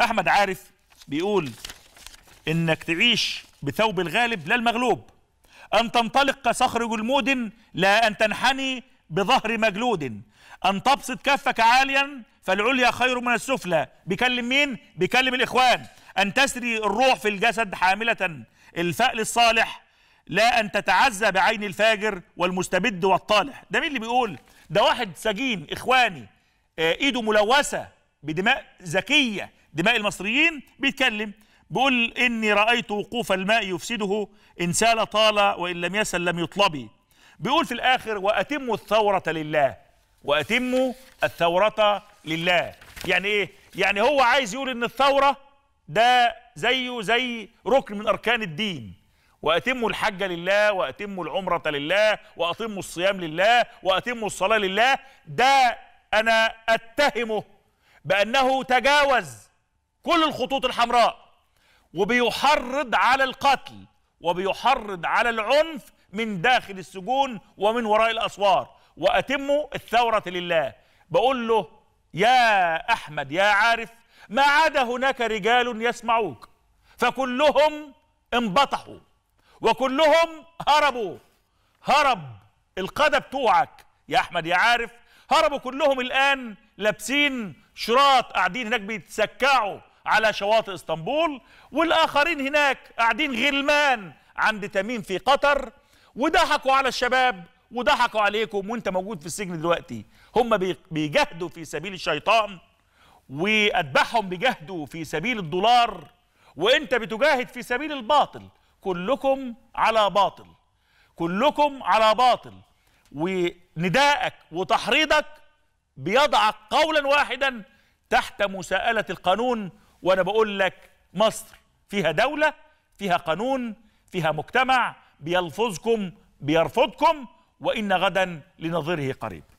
احمد عارف بيقول انك تعيش بثوب الغالب لا المغلوب ان تنطلق كصخر جلمود لا ان تنحني بظهر مجلود ان تبسط كفك عاليا فالعليا خير من السفلى بيكلم مين بيكلم الاخوان ان تسري الروح في الجسد حامله الفأل الصالح لا ان تتعزى بعين الفاجر والمستبد والطالح ده مين اللي بيقول ده واحد سجين اخواني آه، ايده ملوثه بدماء ذكيه دماء المصريين بيتكلم بيقول إني رأيت وقوف الماء يفسده إن سال طال وإن لم يسل لم يطلبي بيقول في الآخر وأتموا الثورة لله وأتموا الثورة لله يعني إيه؟ يعني هو عايز يقول إن الثورة ده زيه زي ركن من أركان الدين وأتموا الحج لله وأتموا العمرة لله واتم الصيام لله وأتموا الصلاة لله ده أنا أتهمه بأنه تجاوز كل الخطوط الحمراء وبيحرض على القتل وبيحرض على العنف من داخل السجون ومن وراء الاسوار واتم الثوره لله بقول له يا احمد يا عارف ما عاد هناك رجال يسمعوك فكلهم انبطحوا وكلهم هربوا هرب القادة بتوعك يا أحمد يا عارف هربوا كلهم الآن لابسين شراط قاعدين هناك بيتسكعوا على شواطئ اسطنبول والآخرين هناك قاعدين غلمان عند تميم في قطر وضحكوا على الشباب وضحكوا عليكم وانت موجود في السجن دلوقتي هم بيجاهدوا في سبيل الشيطان وأتباعهم بيجاهدوا في سبيل الدولار وانت بتجاهد في سبيل الباطل كلكم على باطل كلكم على باطل وندائك وتحريضك بيضعك قولا واحدا تحت مساءلة القانون وانا بقول لك مصر فيها دوله فيها قانون فيها مجتمع بيلفظكم بيرفضكم وان غدا لنظيره قريب